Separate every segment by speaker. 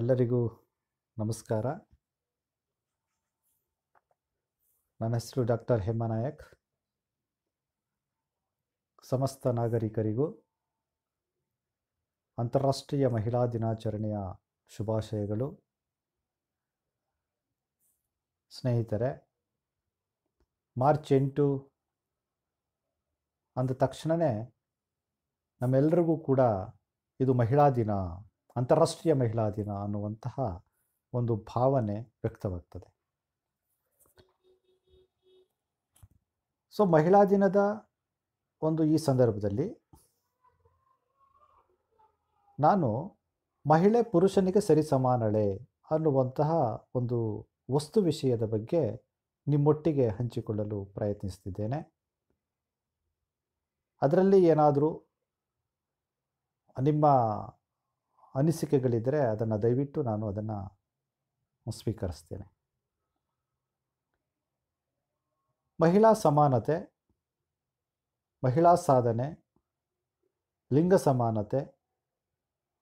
Speaker 1: ಎಲ್ಲರಿಗೂ ನಮಸ್ಕಾರ ನನ್ನ ಹೆಸರು ಡಾಕ್ಟರ್ ಹೇಮಾನಾಯಕ್ ಸಮಸ್ತ ನಾಗರಿಕರಿಗೂ ಅಂತಾರಾಷ್ಟ್ರೀಯ ಮಹಿಳಾ ದಿನಾಚರಣೆಯ ಶುಭಾಶಯಗಳು ಸ್ನೇಹಿತರೆ ಮಾರ್ಚ್ ಎಂಟು ಅಂದ ತಕ್ಷಣವೇ ನಮ್ಮೆಲ್ಲರಿಗೂ ಕೂಡ ಇದು ಮಹಿಳಾ ದಿನ ಅಂತಾರಾಷ್ಟ್ರೀಯ ಮಹಿಳಾ ದಿನ ಅನ್ನುವಂತಹ ಒಂದು ಭಾವನೆ ವ್ಯಕ್ತವಾಗ್ತದೆ ಸೊ ಮಹಿಳಾ ದಿನದ ಒಂದು ಈ ಸಂದರ್ಭದಲ್ಲಿ ನಾನು ಮಹಿಳೆ ಪುರುಷನಿಗೆ ಸರಿ ಸಮಾನಳೆ ಅನ್ನುವಂತಹ ಒಂದು ವಸ್ತು ವಿಷಯದ ಬಗ್ಗೆ ನಿಮ್ಮೊಟ್ಟಿಗೆ ಹಂಚಿಕೊಳ್ಳಲು ಪ್ರಯತ್ನಿಸ್ತಿದ್ದೇನೆ ಅದರಲ್ಲಿ ಏನಾದರೂ ನಿಮ್ಮ ಅನಿಸಿಕೆಗಳಿದ್ದರೆ ಅದನ್ನು ದಯವಿಟ್ಟು ನಾನು ಅದನ್ನು ಸ್ವೀಕರಿಸ್ತೇನೆ ಮಹಿಳಾ ಸಮಾನತೆ ಮಹಿಳಾ ಸಾಧನೆ ಲಿಂಗ ಸಮಾನತೆ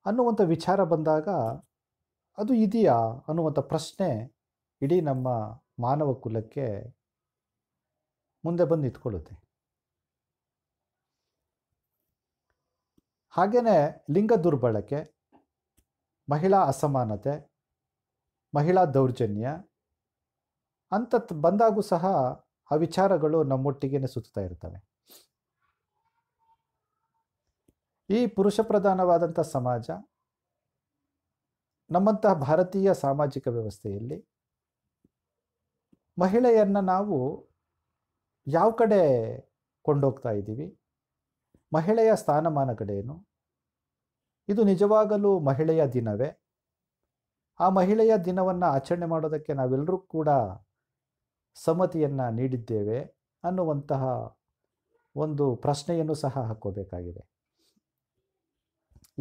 Speaker 1: ಅನ್ನುವಂಥ ವಿಚಾರ ಬಂದಾಗ ಅದು ಇದೆಯಾ ಅನ್ನುವಂಥ ಪ್ರಶ್ನೆ ಇಡೀ ನಮ್ಮ ಮಾನವ ಕುಲಕ್ಕೆ ಮುಂದೆ ಬಂದು ನಿಂತ್ಕೊಳ್ಳುತ್ತೆ ಹಾಗೆಯೇ ಲಿಂಗ ದುರ್ಬಳಕೆ ಮಹಿಳಾ ಅಸಮಾನತೆ ಮಹಿಳಾ ದೌರ್ಜನ್ಯ ಅಂತ ಬಂದಾಗೂ ಸಹ ಆ ವಿಚಾರಗಳು ನಮ್ಮೊಟ್ಟಿಗೇನೆ ಸುತ್ತಾ ಇರ್ತವೆ ಈ ಪುರುಷ ಪ್ರಧಾನವಾದಂಥ ಸಮಾಜ ನಮ್ಮಂತಹ ಭಾರತೀಯ ಸಾಮಾಜಿಕ ವ್ಯವಸ್ಥೆಯಲ್ಲಿ ಮಹಿಳೆಯನ್ನು ನಾವು ಯಾವ ಕಡೆ ಕೊಂಡೋಗ್ತಾ ಇದ್ದೀವಿ ಮಹಿಳೆಯ ಸ್ಥಾನಮಾನಗಳೇನು ಇದು ನಿಜವಾಗಲೂ ಮಹಿಳೆಯ ದಿನವೇ ಆ ಮಹಿಳೆಯ ದಿನವನ್ನು ಆಚರಣೆ ಮಾಡೋದಕ್ಕೆ ನಾವೆಲ್ಲರೂ ಕೂಡ ಸಮ್ಮತಿಯನ್ನು ನೀಡಿದ್ದೇವೆ ಅನ್ನುವಂತಹ ಒಂದು ಪ್ರಶ್ನೆಯನ್ನು ಸಹ ಹಾಕೋಬೇಕಾಗಿದೆ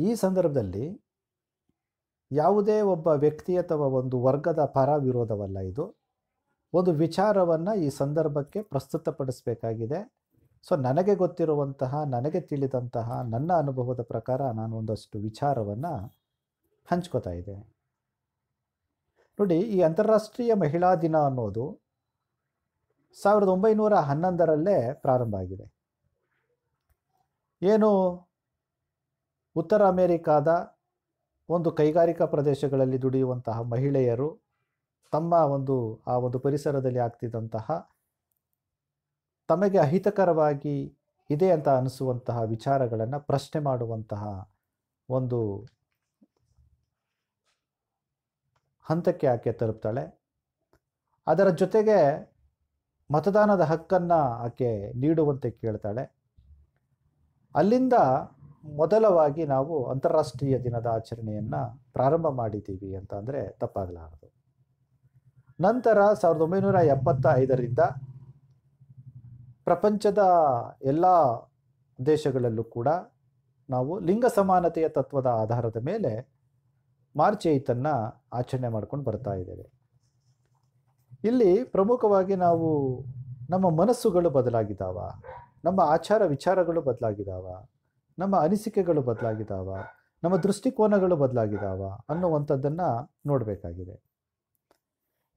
Speaker 1: ಈ ಸಂದರ್ಭದಲ್ಲಿ ಯಾವುದೇ ಒಬ್ಬ ವ್ಯಕ್ತಿ ಅಥವಾ ಒಂದು ವರ್ಗದ ಪರ ವಿರೋಧವಲ್ಲ ಇದು ಒಂದು ವಿಚಾರವನ್ನು ಈ ಸಂದರ್ಭಕ್ಕೆ ಪ್ರಸ್ತುತಪಡಿಸಬೇಕಾಗಿದೆ ಸೊ ನನಗೆ ಗೊತ್ತಿರುವಂತಹ ನನಗೆ ತಿಳಿದಂತಹ ನನ್ನ ಅನುಭವದ ಪ್ರಕಾರ ನಾನು ಒಂದಷ್ಟು ವಿಚಾರವನ್ನು ಹಂಚ್ಕೋತಾ ಇದ್ದೇನೆ ನೋಡಿ ಈ ಅಂತಾರಾಷ್ಟ್ರೀಯ ಮಹಿಳಾ ದಿನ ಅನ್ನೋದು ಸಾವಿರದ ಒಂಬೈನೂರ ಹನ್ನೊಂದರಲ್ಲೇ ಪ್ರಾರಂಭ ಆಗಿದೆ ಏನು ಉತ್ತರ ಅಮೇರಿಕಾದ ಒಂದು ಕೈಗಾರಿಕಾ ಪ್ರದೇಶಗಳಲ್ಲಿ ದುಡಿಯುವಂತಹ ಮಹಿಳೆಯರು ತಮ್ಮ ಒಂದು ಆ ಒಂದು ಪರಿಸರದಲ್ಲಿ ಆಗ್ತಿದ್ದಂತಹ ತಮಗೆ ಅಹಿತಕರವಾಗಿ ಇದೆ ಅಂತ ಅನಿಸುವಂತಹ ವಿಚಾರಗಳನ್ನು ಪ್ರಶ್ನೆ ಮಾಡುವಂತಹ ಒಂದು ಹಂತಕ್ಕೆ ಆಕೆ ತಲುಪ್ತಾಳೆ ಅದರ ಜೊತೆಗೆ ಮತದಾನದ ಹಕ್ಕನ್ನು ಆಕೆ ನೀಡುವಂತೆ ಕೇಳ್ತಾಳೆ ಅಲ್ಲಿಂದ ಮೊದಲವಾಗಿ ನಾವು ಅಂತಾರಾಷ್ಟ್ರೀಯ ದಿನದ ಆಚರಣೆಯನ್ನು ಪ್ರಾರಂಭ ಮಾಡಿದ್ದೀವಿ ಅಂತ ಅಂದರೆ ತಪ್ಪಾಗಲಾರದು ನಂತರ ಸಾವಿರದ ಒಂಬೈನೂರ ಎಪ್ಪತ್ತ ಐದರಿಂದ ಪ್ರಪಂಚದ ಎಲ್ಲ ದೇಶಗಳಲ್ಲೂ ಕೂಡ ನಾವು ಲಿಂಗ ಸಮಾನತೆಯ ತತ್ವದ ಆಧಾರದ ಮೇಲೆ ಮಾರ್ಚ್ ಏಯ್ತನ್ನು ಆಚರಣೆ ಮಾಡ್ಕೊಂಡು ಬರ್ತಾ ಇದ್ದೇವೆ ಇಲ್ಲಿ ಪ್ರಮುಖವಾಗಿ ನಾವು ನಮ್ಮ ಮನಸ್ಸುಗಳು ಬದಲಾಗಿದ್ದಾವ ನಮ್ಮ ಆಚಾರ ವಿಚಾರಗಳು ಬದಲಾಗಿದ್ದಾವ ನಮ್ಮ ಅನಿಸಿಕೆಗಳು ಬದಲಾಗಿದ್ದಾವ ನಮ್ಮ ದೃಷ್ಟಿಕೋನಗಳು ಬದಲಾಗಿದ್ದಾವ ಅನ್ನುವಂಥದ್ದನ್ನು ನೋಡಬೇಕಾಗಿದೆ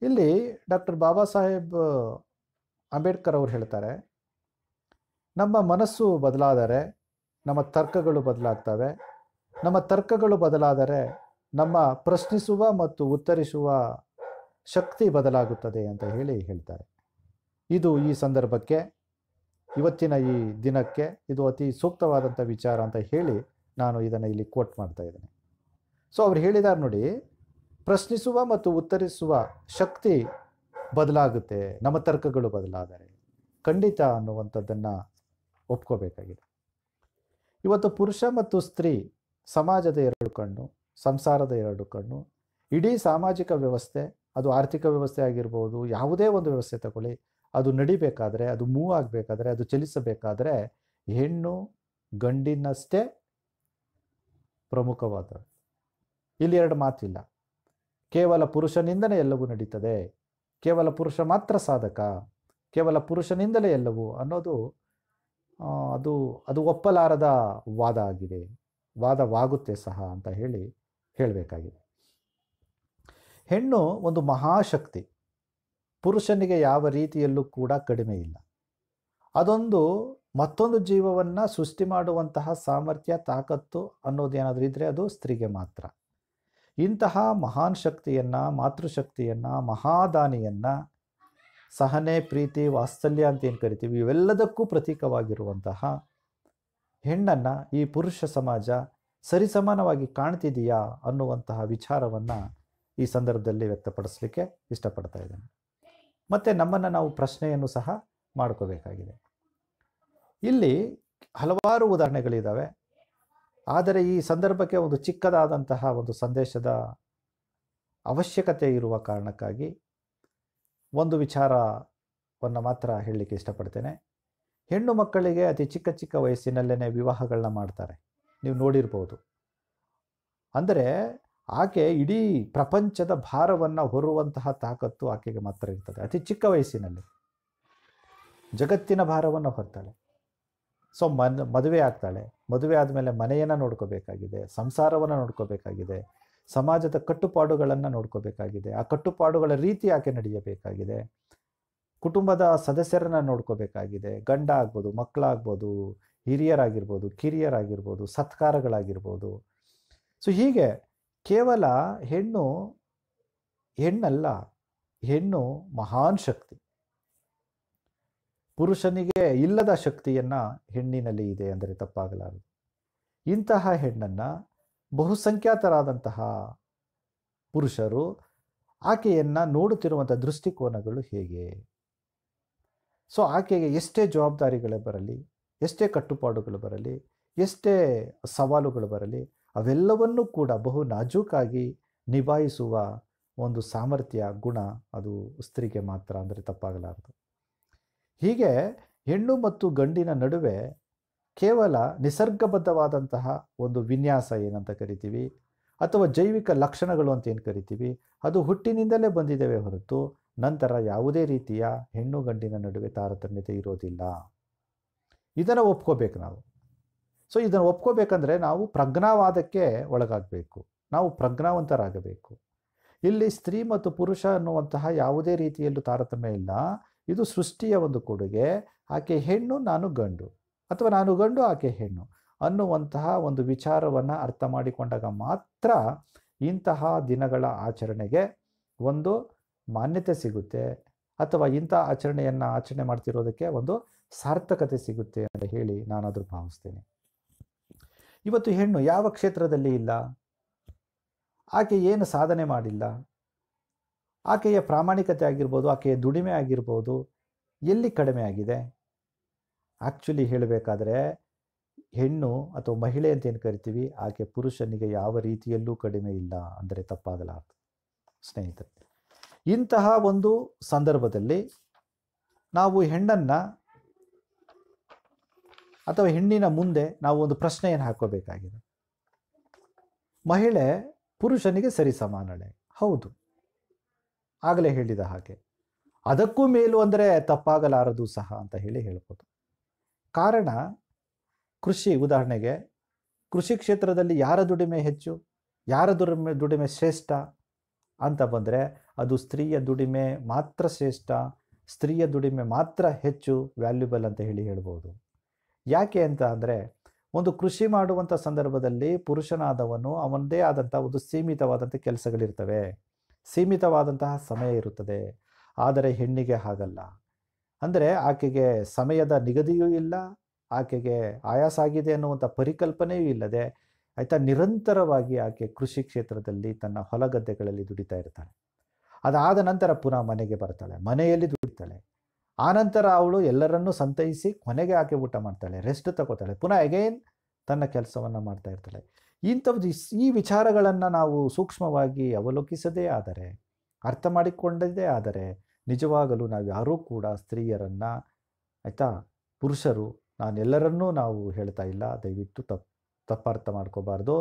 Speaker 1: ಇಲ್ಲಿ ಡಾಕ್ಟರ್ ಬಾಬಾ ಸಾಹೇಬ್ ಅಂಬೇಡ್ಕರ್ ಅವರು ಹೇಳ್ತಾರೆ ನಮ್ಮ ಮನಸ್ಸು ಬದಲಾದರೆ ನಮ್ಮ ತರ್ಕಗಳು ಬದಲಾಗ್ತವೆ ನಮ್ಮ ತರ್ಕಗಳು ಬದಲಾದರೆ ನಮ್ಮ ಪ್ರಶ್ನಿಸುವ ಮತ್ತು ಉತ್ತರಿಸುವ ಶಕ್ತಿ ಬದಲಾಗುತ್ತದೆ ಅಂತ ಹೇಳಿ ಹೇಳ್ತಾರೆ ಇದು ಈ ಸಂದರ್ಭಕ್ಕೆ ಇವತ್ತಿನ ಈ ದಿನಕ್ಕೆ ಇದು ಅತಿ ಸೂಕ್ತವಾದಂಥ ವಿಚಾರ ಅಂತ ಹೇಳಿ ನಾನು ಇದನ್ನು ಇಲ್ಲಿ ಕೋಟ್ ಮಾಡ್ತಾ ಇದ್ದೇನೆ ಸೊ ಅವ್ರು ಹೇಳಿದಾರೆ ನೋಡಿ ಪ್ರಶ್ನಿಸುವ ಮತ್ತು ಉತ್ತರಿಸುವ ಶಕ್ತಿ ಬದಲಾಗುತ್ತೆ ನಮ್ಮ ತರ್ಕಗಳು ಬದಲಾದರೆ ಖಂಡಿತ ಅನ್ನುವಂಥದ್ದನ್ನು ಒಪ್ಕೋಬೇಕಾಗಿದೆ ಇವತ್ತು ಪುರುಷ ಮತ್ತು ಸ್ತ್ರೀ ಸಮಾಜದ ಎರಡು ಕಣ್ಣು ಸಂಸಾರದ ಎರಡು ಕಣ್ಣು ಇಡೀ ಸಾಮಾಜಿಕ ವ್ಯವಸ್ಥೆ ಅದು ಆರ್ಥಿಕ ವ್ಯವಸ್ಥೆ ಆಗಿರ್ಬೋದು ಯಾವುದೇ ಒಂದು ವ್ಯವಸ್ಥೆ ತಗೊಳ್ಳಿ ಅದು ನಡಿಬೇಕಾದ್ರೆ ಅದು ಮೂವ್ ಆಗಬೇಕಾದ್ರೆ ಅದು ಚಲಿಸಬೇಕಾದ್ರೆ ಹೆಣ್ಣು ಗಂಡಿನಷ್ಟೇ ಪ್ರಮುಖವಾದ ಇಲ್ಲಿ ಎರಡು ಮಾತಿಲ್ಲ ಕೇವಲ ಪುರುಷನಿಂದಲೇ ಎಲ್ಲವೂ ನಡೀತದೆ ಕೇವಲ ಪುರುಷ ಮಾತ್ರ ಸಾಧಕ ಕೇವಲ ಪುರುಷನಿಂದಲೇ ಎಲ್ಲವೂ ಅನ್ನೋದು ಅದು ಅದು ಒಪ್ಪಲಾರದ ವಾದ ಆಗಿದೆ ವಾದವಾಗುತ್ತೆ ಸಹ ಅಂತ ಹೇಳಿ ಹೇಳಬೇಕಾಗಿದೆ ಹೆಣ್ಣು ಒಂದು ಮಹಾಶಕ್ತಿ ಪುರುಷನಿಗೆ ಯಾವ ರೀತಿಯಲ್ಲೂ ಕೂಡ ಕಡಿಮೆ ಇಲ್ಲ ಅದೊಂದು ಮತ್ತೊಂದು ಜೀವವನ್ನು ಸೃಷ್ಟಿ ಮಾಡುವಂತಹ ಸಾಮರ್ಥ್ಯ ತಾಕತ್ತು ಅನ್ನೋದೇನಾದರೂ ಇದ್ದರೆ ಅದು ಸ್ತ್ರೀಗೆ ಮಾತ್ರ ಇಂತಹ ಮಹಾನ್ ಶಕ್ತಿಯನ್ನು ಮಾತೃಶಕ್ತಿಯನ್ನು ಮಹಾದಾನಿಯನ್ನು ಸಹನೆ ಪ್ರೀತಿ ವಾತ್ಸಲ್ಯ ಅಂತ ಏನು ಕರಿತೀವಿ ಇವೆಲ್ಲದಕ್ಕೂ ಪ್ರತೀಕವಾಗಿರುವಂತಹ ಹೆಣ್ಣನ್ನು ಈ ಪುರುಷ ಸಮಾಜ ಸರಿಸಮಾನವಾಗಿ ಕಾಣ್ತಿದೆಯಾ ಅನ್ನುವಂತಹ ವಿಚಾರವನ್ನು ಈ ಸಂದರ್ಭದಲ್ಲಿ ವ್ಯಕ್ತಪಡಿಸಲಿಕ್ಕೆ ಇಷ್ಟಪಡ್ತಾ ಇದ್ದೇನೆ ಮತ್ತು ನಮ್ಮನ್ನು ನಾವು ಪ್ರಶ್ನೆಯನ್ನು ಸಹ ಮಾಡ್ಕೋಬೇಕಾಗಿದೆ ಇಲ್ಲಿ ಹಲವಾರು ಉದಾಹರಣೆಗಳಿದ್ದಾವೆ ಆದರೆ ಈ ಸಂದರ್ಭಕ್ಕೆ ಒಂದು ಚಿಕ್ಕದಾದಂತಹ ಒಂದು ಸಂದೇಶದ ಅವಶ್ಯಕತೆ ಇರುವ ಕಾರಣಕ್ಕಾಗಿ ಒಂದು ವಿಚಾರವನ್ನು ಮಾತ್ರ ಹೇಳಲಿಕ್ಕೆ ಇಷ್ಟಪಡ್ತೇನೆ ಹೆಣ್ಣು ಮಕ್ಕಳಿಗೆ ಅತಿ ಚಿಕ್ಕ ಚಿಕ್ಕ ವಯಸ್ಸಿನಲ್ಲೇ ವಿವಾಹಗಳನ್ನ ಮಾಡ್ತಾರೆ ನೀವು ನೋಡಿರ್ಬೋದು ಅಂದರೆ ಆಕೆ ಇಡೀ ಪ್ರಪಂಚದ ಭಾರವನ್ನು ಹೊರುವಂತಹ ತಾಕತ್ತು ಆಕೆಗೆ ಮಾತ್ರ ಇರ್ತದೆ ಅತಿ ಚಿಕ್ಕ ವಯಸ್ಸಿನಲ್ಲಿ ಜಗತ್ತಿನ ಭಾರವನ್ನು ಹೊರ್ತಾಳೆ ಸೊ ಮನ್ ಮದುವೆ ಆಗ್ತಾಳೆ ಮದುವೆ ಆದಮೇಲೆ ಮನೆಯನ್ನು ನೋಡ್ಕೋಬೇಕಾಗಿದೆ ಸಂಸಾರವನ್ನು ನೋಡ್ಕೋಬೇಕಾಗಿದೆ ಸಮಾಜದ ಕಟ್ಟುಪಾಡುಗಳನ್ನು ನೋಡ್ಕೋಬೇಕಾಗಿದೆ ಆ ಕಟ್ಟುಪಾಡುಗಳ ರೀತಿ ಯಾಕೆ ನಡೆಯಬೇಕಾಗಿದೆ ಕುಟುಂಬದ ಸದಸ್ಯರನ್ನು ನೋಡ್ಕೋಬೇಕಾಗಿದೆ ಗಂಡ ಆಗ್ಬೋದು ಮಕ್ಕಳಾಗ್ಬೋದು ಹಿರಿಯರಾಗಿರ್ಬೋದು ಕಿರಿಯರಾಗಿರ್ಬೋದು ಸತ್ಕಾರಗಳಾಗಿರ್ಬೋದು ಸೊ ಹೀಗೆ ಕೇವಲ ಹೆಣ್ಣು ಹೆಣ್ಣಲ್ಲ ಹೆಣ್ಣು ಮಹಾನ್ ಶಕ್ತಿ ಪುರುಷನಿಗೆ ಇಲ್ಲದ ಶಕ್ತಿಯನ್ನು ಹೆಣ್ಣಿನಲ್ಲಿ ಇದೆ ಅಂದರೆ ತಪ್ಪಾಗಲಾರದು ಇಂತಹ ಹೆಣ್ಣನ್ನು ಬಹುಸಂಖ್ಯಾತರಾದಂತಹ ಪುರುಷರು ಆಕೆಯನ್ನು ನೋಡುತ್ತಿರುವಂಥ ದೃಷ್ಟಿಕೋನಗಳು ಹೇಗೆ ಸೊ ಆಕೆಗೆ ಎಷ್ಟೇ ಜವಾಬ್ದಾರಿಗಳೇ ಬರಲಿ ಎಷ್ಟೇ ಕಟ್ಟುಪಾಡುಗಳು ಬರಲಿ ಎಷ್ಟೇ ಸವಾಲುಗಳು ಬರಲಿ ಅವೆಲ್ಲವನ್ನೂ ಕೂಡ ಬಹು ನಾಜೂಕಾಗಿ ನಿಭಾಯಿಸುವ ಒಂದು ಸಾಮರ್ಥ್ಯ ಗುಣ ಅದು ಸ್ತ್ರೀಗೆ ಮಾತ್ರ ಅಂದರೆ ತಪ್ಪಾಗಲಾರದು ಹೀಗೆ ಹೆಣ್ಣು ಮತ್ತು ಗಂಡಿನ ನಡುವೆ ಕೇವಲ ನಿಸರ್ಗಬದ್ಧವಾದಂತಹ ಒಂದು ವಿನ್ಯಾಸ ಏನಂತ ಕರಿತೀವಿ ಅಥವಾ ಜೈವಿಕ ಲಕ್ಷಣಗಳು ಅಂತ ಏನು ಕರಿತೀವಿ ಅದು ಹುಟ್ಟಿನಿಂದಲೇ ಬಂದಿದ್ದೇವೆ ಹೊರತು ನಂತರ ಯಾವುದೇ ರೀತಿಯ ಹೆಣ್ಣು ಗಂಡಿನ ನಡುವೆ ತಾರತಮ್ಯತೆ ಇರೋದಿಲ್ಲ ಇದನ್ನು ಒಪ್ಕೋಬೇಕು ನಾವು ಸೊ ಇದನ್ನು ಒಪ್ಕೋಬೇಕಂದ್ರೆ ನಾವು ಪ್ರಜ್ಞಾವಾದಕ್ಕೆ ಒಳಗಾಗಬೇಕು ನಾವು ಪ್ರಜ್ಞಾವಂತರಾಗಬೇಕು ಇಲ್ಲಿ ಸ್ತ್ರೀ ಮತ್ತು ಪುರುಷ ಅನ್ನುವಂತಹ ಯಾವುದೇ ರೀತಿಯಲ್ಲೂ ತಾರತಮ್ಯ ಇಲ್ಲ ಇದು ಸೃಷ್ಟಿಯ ಒಂದು ಕೊಡುಗೆ ಆಕೆ ಹೆಣ್ಣು ನಾನು ಗಂಡು ಅಥವಾ ನಾನು ಗಂಡು ಆಕೆ ಹೆಣ್ಣು ಅನ್ನುವಂತಹ ಒಂದು ವಿಚಾರವನ್ನು ಅರ್ಥ ಮಾಡಿಕೊಂಡಾಗ ಮಾತ್ರ ಇಂತಹ ದಿನಗಳ ಆಚರಣೆಗೆ ಒಂದು ಮಾನ್ಯತೆ ಸಿಗುತ್ತೆ ಅಥವಾ ಇಂಥ ಆಚರಣೆಯನ್ನು ಆಚರಣೆ ಮಾಡ್ತಿರೋದಕ್ಕೆ ಒಂದು ಸಾರ್ಥಕತೆ ಸಿಗುತ್ತೆ ಅಂತ ಹೇಳಿ ನಾನಾದರೂ ಭಾವಿಸ್ತೇನೆ ಇವತ್ತು ಹೆಣ್ಣು ಯಾವ ಕ್ಷೇತ್ರದಲ್ಲಿ ಇಲ್ಲ ಆಕೆ ಏನು ಸಾಧನೆ ಮಾಡಿಲ್ಲ ಆಕೆಯ ಪ್ರಾಮಾಣಿಕತೆ ಆಗಿರ್ಬೋದು ಆಕೆಯ ದುಡಿಮೆ ಆಗಿರ್ಬೋದು ಎಲ್ಲಿ ಕಡಿಮೆ ಆಗಿದೆ ಆ್ಯಕ್ಚುಲಿ ಹೇಳಬೇಕಾದ್ರೆ ಹೆಣ್ಣು ಅಥವಾ ಮಹಿಳೆ ಅಂತ ಏನು ಕರಿತೀವಿ ಆಕೆ ಪುರುಷನಿಗೆ ಯಾವ ರೀತಿಯಲ್ಲೂ ಕಡಿಮೆ ಇಲ್ಲ ಅಂದರೆ ತಪ್ಪಾಗಲಾರದು ಸ್ನೇಹಿತರೆ ಇಂತಹ ಒಂದು ಸಂದರ್ಭದಲ್ಲಿ ನಾವು ಹೆಣ್ಣನ್ನು ಅಥವಾ ಹೆಣ್ಣಿನ ಮುಂದೆ ನಾವು ಒಂದು ಪ್ರಶ್ನೆಯನ್ನು ಹಾಕೋಬೇಕಾಗಿದೆ ಮಹಿಳೆ ಪುರುಷನಿಗೆ ಸರಿ ಸಮಾನಳೆ ಹೌದು ಆಗಲೇ ಹೇಳಿದ ಹಾಗೆ ಅದಕ್ಕೂ ಮೇಲು ಅಂದರೆ ತಪ್ಪಾಗಲಾರದು ಸಹ ಅಂತ ಹೇಳಿ ಹೇಳ್ಬೋದು ಕಾರಣ ಕೃಷಿ ಉದಾಹರಣೆಗೆ ಕೃಷಿ ಕ್ಷೇತ್ರದಲ್ಲಿ ಯಾರ ದುಡಿಮೆ ಹೆಚ್ಚು ಯಾರ ದುಡಿಮೆ ದುಡಿಮೆ ಶ್ರೇಷ್ಠ ಅಂತ ಬಂದರೆ ಅದು ಸ್ತ್ರೀಯ ದುಡಿಮೆ ಮಾತ್ರ ಶ್ರೇಷ್ಠ ಸ್ತ್ರೀಯ ದುಡಿಮೆ ಮಾತ್ರ ಹೆಚ್ಚು ವ್ಯಾಲ್ಯೂಬಲ್ ಅಂತ ಹೇಳಿ ಹೇಳ್ಬೋದು ಯಾಕೆ ಅಂತ ಅಂದರೆ ಒಂದು ಕೃಷಿ ಮಾಡುವಂಥ ಸಂದರ್ಭದಲ್ಲಿ ಪುರುಷನಾದವನು ಅವನದೇ ಆದಂಥ ಒಂದು ಸೀಮಿತವಾದಂಥ ಕೆಲಸಗಳಿರ್ತವೆ ಸೀಮಿತವಾದಂತಹ ಸಮಯ ಇರುತ್ತದೆ ಆದರೆ ಹೆಣ್ಣಿಗೆ ಹಾಗಲ್ಲ ಅಂದರೆ ಆಕೆಗೆ ಸಮಯದ ನಿಗದಿಯೂ ಇಲ್ಲ ಆಕೆಗೆ ಆಯಾಸ ಆಗಿದೆ ಅನ್ನುವಂಥ ಪರಿಕಲ್ಪನೆಯೂ ಇಲ್ಲದೆ ಆಯಿತಾ ನಿರಂತರವಾಗಿ ಆಕೆ ಕೃಷಿ ಕ್ಷೇತ್ರದಲ್ಲಿ ತನ್ನ ಹೊಲಗದ್ದೆಗಳಲ್ಲಿ ದುಡಿತಾ ಇರ್ತಾಳೆ ಅದಾದ ನಂತರ ಪುನಃ ಮನೆಗೆ ಬರ್ತಾಳೆ ಮನೆಯಲ್ಲಿ ದುಡಿತಾಳೆ ಆನಂತರ ಅವಳು ಎಲ್ಲರನ್ನೂ ಸಂತೈಸಿ ಕೊನೆಗೆ ಆಕೆ ಊಟ ಮಾಡ್ತಾಳೆ ರೆಸ್ಟ್ ತಗೋತಾಳೆ ಪುನಃ ಅಗೈನ್ ತನ್ನ ಕೆಲಸವನ್ನು ಮಾಡ್ತಾ ಇರ್ತಾಳೆ ಇಂಥವ್ದು ಈ ವಿಚಾರಗಳನ್ನು ನಾವು ಸೂಕ್ಷ್ಮವಾಗಿ ಅವಲೋಕಿಸದೇ ಆದರೆ ಅರ್ಥ ಮಾಡಿಕೊಂಡದೇ ಆದರೆ ನಿಜವಾಗಲೂ ನಾವು ಯಾರೂ ಕೂಡ ಸ್ತ್ರೀಯರನ್ನು ಆಯಿತಾ ಪುರುಷರು ನಾನೆಲ್ಲರನ್ನೂ ನಾವು ಹೇಳ್ತಾ ಇಲ್ಲ ದಯವಿಟ್ಟು ತಪ್ಪು ತಪ್ಪಾರ್ಥ ಮಾಡ್ಕೋಬಾರ್ದು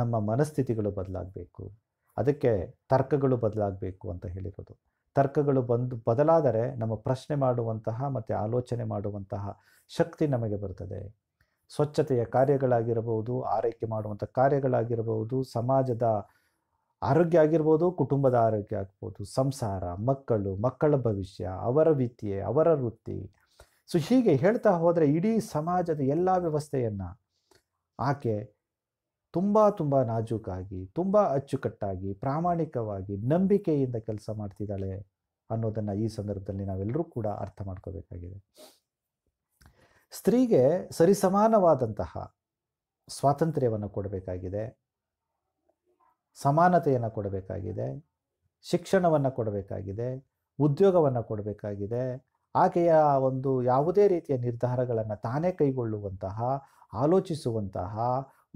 Speaker 1: ನಮ್ಮ ಮನಸ್ಥಿತಿಗಳು ಬದಲಾಗಬೇಕು ಅದಕ್ಕೆ ತರ್ಕಗಳು ಬದಲಾಗಬೇಕು ಅಂತ ಹೇಳಿರೋದು ತರ್ಕಗಳು ಬಂದು ಬದಲಾದರೆ ನಮ್ಮ ಪ್ರಶ್ನೆ ಮಾಡುವಂತಹ ಮತ್ತು ಆಲೋಚನೆ ಮಾಡುವಂತಹ ಶಕ್ತಿ ನಮಗೆ ಬರ್ತದೆ ಸ್ವಚ್ಛತೆಯ ಕಾರ್ಯಗಳಾಗಿರಬಹುದು ಆರೈಕೆ ಮಾಡುವಂಥ ಕಾರ್ಯಗಳಾಗಿರಬಹುದು ಸಮಾಜದ ಆರೋಗ್ಯ ಆಗಿರ್ಬೋದು ಕುಟುಂಬದ ಆರೋಗ್ಯ ಆಗ್ಬೋದು ಸಂಸಾರ ಮಕ್ಕಳು ಮಕ್ಕಳ ಭವಿಷ್ಯ ಅವರ ವಿದ್ಯೆ ಅವರ ವೃತ್ತಿ ಸೊ ಹೀಗೆ ಹೇಳ್ತಾ ಹೋದರೆ ಇಡೀ ಸಮಾಜದ ಎಲ್ಲ ವ್ಯವಸ್ಥೆಯನ್ನು ಆಕೆ ತುಂಬ ತುಂಬ ನಾಜೂಕಾಗಿ ತುಂಬ ಅಚ್ಚುಕಟ್ಟಾಗಿ ಪ್ರಾಮಾಣಿಕವಾಗಿ ನಂಬಿಕೆಯಿಂದ ಕೆಲಸ ಮಾಡ್ತಿದ್ದಾಳೆ ಅನ್ನೋದನ್ನು ಈ ಸಂದರ್ಭದಲ್ಲಿ ನಾವೆಲ್ಲರೂ ಕೂಡ ಅರ್ಥ ಮಾಡ್ಕೋಬೇಕಾಗಿದೆ ಸ್ತ್ರೀಗೆ ಸರಿಸಮಾನವಾದಂತಹ ಸ್ವಾತಂತ್ರ್ಯವನ್ನು ಕೊಡಬೇಕಾಗಿದೆ ಸಮಾನತೆಯನ್ನು ಕೊಡಬೇಕಾಗಿದೆ ಶಿಕ್ಷಣವನ್ನು ಕೊಡಬೇಕಾಗಿದೆ ಉದ್ಯೋಗವನ್ನು ಕೊಡಬೇಕಾಗಿದೆ ಆಕೆಯ ಒಂದು ಯಾವುದೇ ರೀತಿಯ ನಿರ್ಧಾರಗಳನ್ನು ತಾನೇ ಕೈಗೊಳ್ಳುವಂತಹ ಆಲೋಚಿಸುವಂತಹ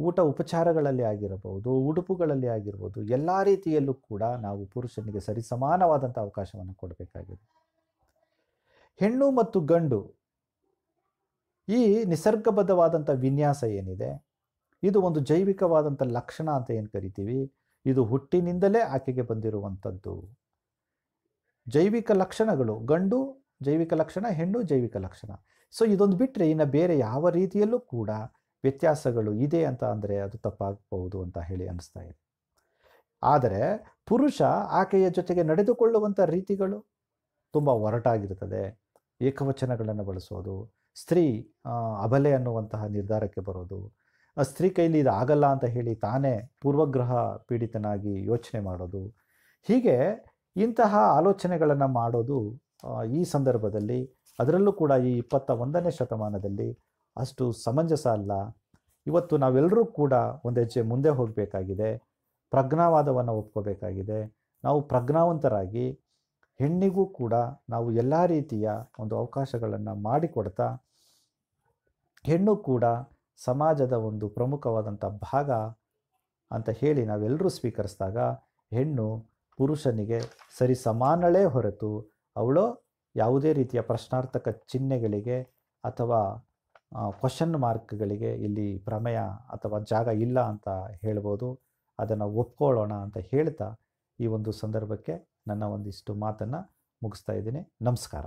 Speaker 1: ಊಟ ಉಪಚಾರಗಳಲ್ಲಿ ಆಗಿರಬಹುದು ಉಡುಪುಗಳಲ್ಲಿ ಆಗಿರ್ಬೋದು ಎಲ್ಲ ರೀತಿಯಲ್ಲೂ ಕೂಡ ನಾವು ಪುರುಷನಿಗೆ ಸರಿ ಸಮಾನವಾದಂಥ ಅವಕಾಶವನ್ನು ಕೊಡಬೇಕಾಗಿದೆ ಹೆಣ್ಣು ಮತ್ತು ಗಂಡು ಈ ನಿಸರ್ಗಬದ್ಧವಾದಂಥ ವಿನ್ಯಾಸ ಏನಿದೆ ಇದು ಒಂದು ಜೈವಿಕವಾದಂಥ ಲಕ್ಷಣ ಅಂತ ಏನು ಕರಿತೀವಿ ಇದು ಹುಟ್ಟಿನಿಂದಲೇ ಆಕೆಗೆ ಬಂದಿರುವಂಥದ್ದು ಜೈವಿಕ ಲಕ್ಷಣಗಳು ಗಂಡು ಜೈವಿಕ ಲಕ್ಷಣ ಹೆಣ್ಣು ಜೈವಿಕ ಲಕ್ಷಣ ಸೊ ಇದೊಂದು ಬಿಟ್ಟರೆ ಇನ್ನು ಬೇರೆ ಯಾವ ರೀತಿಯಲ್ಲೂ ಕೂಡ ವ್ಯತ್ಯಾಸಗಳು ಇದೆ ಅಂತ ಅಂದರೆ ಅದು ತಪ್ಪಾಗಬಹುದು ಅಂತ ಹೇಳಿ ಅನಿಸ್ತಾ ಇದೆ ಆದರೆ ಪುರುಷ ಆಕೆಯ ಜೊತೆಗೆ ನಡೆದುಕೊಳ್ಳುವಂಥ ರೀತಿಗಳು ತುಂಬ ಒರಟಾಗಿರ್ತದೆ ಏಕವಚನಗಳನ್ನು ಬಳಸೋದು ಸ್ತ್ರೀ ಅಬಲೆ ಅನ್ನುವಂತಹ ನಿರ್ಧಾರಕ್ಕೆ ಬರೋದು ಆ ಸ್ತ್ರೀ ಕೈಲಿ ಇದು ಆಗಲ್ಲ ಅಂತ ಹೇಳಿ ತಾನೇ ಪೂರ್ವಗ್ರಹ ಪೀಡಿತನಾಗಿ ಯೋಚನೆ ಮಾಡೋದು ಹೀಗೆ ಇಂತಹ ಆಲೋಚನೆಗಳನ್ನು ಮಾಡೋದು ಈ ಸಂದರ್ಭದಲ್ಲಿ ಅದರಲ್ಲೂ ಕೂಡ ಈ ಇಪ್ಪತ್ತ ಒಂದನೇ ಶತಮಾನದಲ್ಲಿ ಅಷ್ಟು ಸಮಂಜಸ ಅಲ್ಲ ಇವತ್ತು ನಾವೆಲ್ಲರೂ ಕೂಡ ಒಂದು ಹೆಜ್ಜೆ ಮುಂದೆ ಹೋಗಬೇಕಾಗಿದೆ ಪ್ರಜ್ಞಾವಾದವನ್ನು ಒಪ್ಕೋಬೇಕಾಗಿದೆ ನಾವು ಪ್ರಜ್ಞಾವಂತರಾಗಿ ಹೆಣ್ಣಿಗೂ ಕೂಡ ನಾವು ಎಲ್ಲ ರೀತಿಯ ಒಂದು ಅವಕಾಶಗಳನ್ನು ಮಾಡಿಕೊಡ್ತಾ ಹೆಣ್ಣು ಕೂಡ ಸಮಾಜದ ಒಂದು ಪ್ರಮುಖವಾದಂಥ ಭಾಗ ಅಂತ ಹೇಳಿ ನಾವೆಲ್ಲರೂ ಸ್ವೀಕರಿಸಿದಾಗ ಹೆಣ್ಣು ಪುರುಷನಿಗೆ ಸರಿ ಸಮಾನಳೇ ಹೊರತು ಅವಳು ಯಾವುದೇ ರೀತಿಯ ಪ್ರಶ್ನಾರ್ಥಕ ಚಿಹ್ನೆಗಳಿಗೆ ಅಥವಾ ಕ್ವಶನ್ ಮಾರ್ಕ್ಗಳಿಗೆ ಇಲ್ಲಿ ಪ್ರಮೇಯ ಅಥವಾ ಜಾಗ ಇಲ್ಲ ಅಂತ ಹೇಳ್ಬೋದು ಅದನ್ನು ಒಪ್ಕೊಳ್ಳೋಣ ಅಂತ ಹೇಳ್ತಾ ಈ ಒಂದು ಸಂದರ್ಭಕ್ಕೆ ನನ್ನ ಒಂದಿಷ್ಟು ಮಾತನ್ನು ಮುಗಿಸ್ತಾ ಇದ್ದೀನಿ ನಮಸ್ಕಾರ